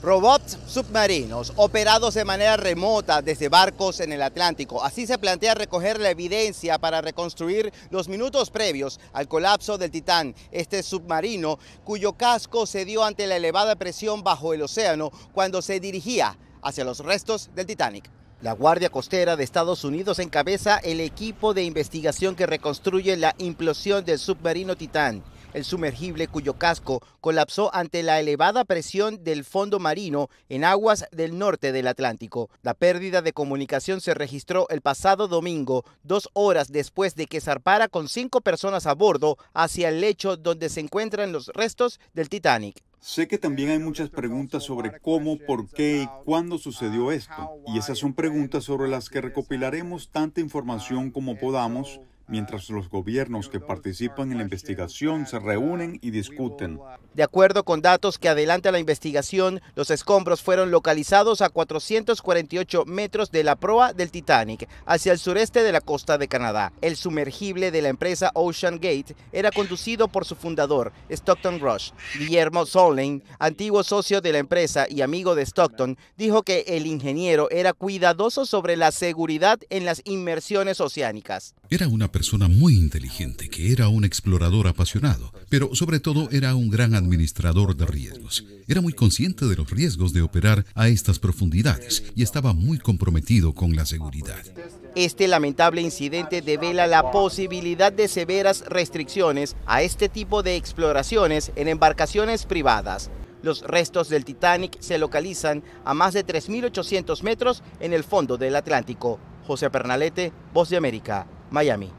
Robots submarinos operados de manera remota desde barcos en el Atlántico. Así se plantea recoger la evidencia para reconstruir los minutos previos al colapso del Titán, este submarino cuyo casco se dio ante la elevada presión bajo el océano cuando se dirigía hacia los restos del Titanic. La Guardia Costera de Estados Unidos encabeza el equipo de investigación que reconstruye la implosión del submarino Titán el sumergible cuyo casco colapsó ante la elevada presión del fondo marino en aguas del norte del Atlántico. La pérdida de comunicación se registró el pasado domingo, dos horas después de que zarpara con cinco personas a bordo hacia el lecho donde se encuentran los restos del Titanic. Sé que también hay muchas preguntas sobre cómo, por qué y cuándo sucedió esto, y esas son preguntas sobre las que recopilaremos tanta información como podamos mientras los gobiernos que participan en la investigación se reúnen y discuten. De acuerdo con datos que adelanta la investigación, los escombros fueron localizados a 448 metros de la proa del Titanic, hacia el sureste de la costa de Canadá. El sumergible de la empresa Ocean Gate era conducido por su fundador, Stockton Rush. Guillermo Soling, antiguo socio de la empresa y amigo de Stockton, dijo que el ingeniero era cuidadoso sobre la seguridad en las inmersiones oceánicas. Era una persona muy inteligente, que era un explorador apasionado, pero sobre todo era un gran administrador de riesgos. Era muy consciente de los riesgos de operar a estas profundidades y estaba muy comprometido con la seguridad. Este lamentable incidente devela la posibilidad de severas restricciones a este tipo de exploraciones en embarcaciones privadas. Los restos del Titanic se localizan a más de 3.800 metros en el fondo del Atlántico. José Pernalete, Voz de América, Miami.